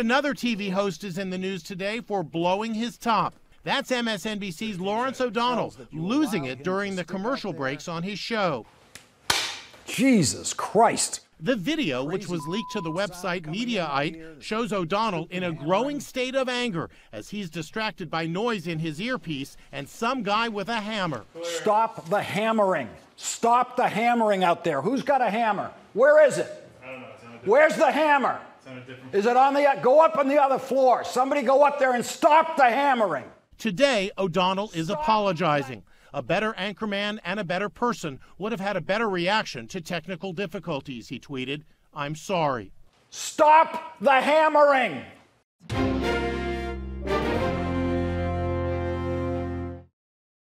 Another TV host is in the news today for blowing his top. That's MSNBC's Lawrence O'Donnell losing it during the commercial breaks on his show. Jesus Christ. The video, which was leaked to the website Mediaite, shows O'Donnell in a growing state of anger as he's distracted by noise in his earpiece and some guy with a hammer. Stop the hammering. Stop the hammering out there. Who's got a hammer? Where is it? Where's the hammer? Is it on the go up on the other floor? Somebody go up there and stop the hammering. Today, O'Donnell is stop apologizing. A better anchorman and a better person would have had a better reaction to technical difficulties, he tweeted. I'm sorry. Stop the hammering.